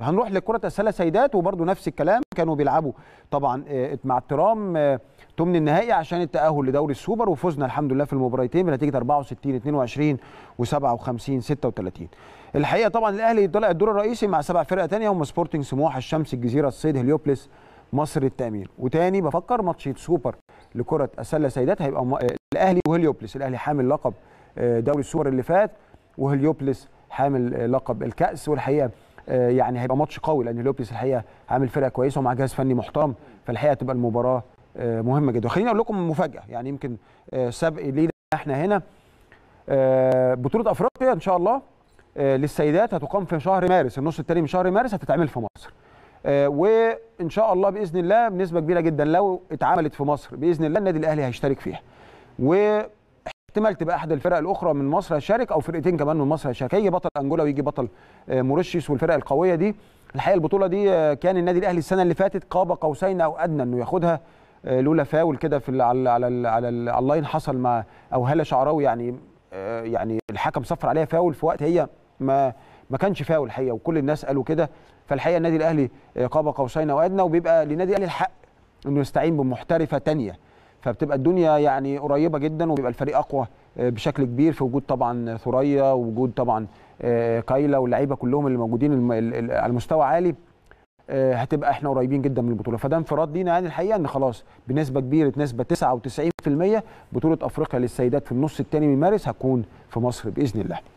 هنروح لكرة السلة سيدات وبرضه نفس الكلام كانوا بيلعبوا طبعا آه، مع احترام ثمن آه، النهائي عشان التأهل لدوري السوبر وفزنا الحمد لله في المباراتين بنتيجة 64 22 و57 36 الحقيقة طبعا الأهلي طلع الدور الرئيسي مع سبع فرقة تانية هم سبورتنج سموحة الشمس الجزيرة الصيد هليوبلس مصر التأمين وتاني بفكر ماتش سوبر لكرة السلة سيدات هيبقى م... الأهلي وهليوبلس الأهلي حامل لقب آه، دوري السوبر اللي فات وهليوبلس حامل لقب الكأس والحقيقة آه، يعني هيبقى ماتش قوي لان لوبيس الحقيقه عامل فرقه كويسه ومع جهاز فني محترم فالحقيقه تبقى المباراه آه، مهمه جدا خليني اقول لكم مفاجاه يعني يمكن آه، سبق لينا احنا هنا بطوله افريقيا ان شاء الله للسيدات هتقام في شهر مارس النص التاني من شهر مارس هتتعمل في مصر وان شاء الله باذن الله بنسبه كبيره جدا لو اتعملت في مصر باذن الله النادي الاهلي هيشترك فيها و احتمال تبقى احد الفرق الاخرى من مصر هيشارك او فرقتين كمان من مصر هيشارك هيجي بطل انجولا ويجي بطل آه، موريشيوس والفرق القويه دي الحقيقه البطوله دي آه، كان النادي الاهلي السنه اللي فاتت قاب قوسين او ادنى انه ياخدها آه، لولا فاول كده في على على على اللاين حصل مع او هلا شعراوي يعني يعني الحكم صفر عليها فاول في وقت هي ما ما كانش فاول الحقيقه وكل الناس قالوا كده فالحقيقه النادي الاهلي قاب قوسين او ادنى وبيبقى للنادي الاهلي الحق انه يستعين بمحترفه ثانيه فبتبقى الدنيا يعني قريبه جدا وبيبقى الفريق اقوى آه، بشكل كبير في وجود طبعا ثريا ووجود طبعا آه، كايلا واللعيبه كلهم اللي موجودين على مستوى عالي آه، هتبقى احنا قريبين جدا من البطوله فده انفراد لينا يعني الحقيقه ان خلاص بنسبه كبيره نسبه 99% بطوله افريقيا للسيدات في النص الثاني من مارس هتكون في مصر باذن الله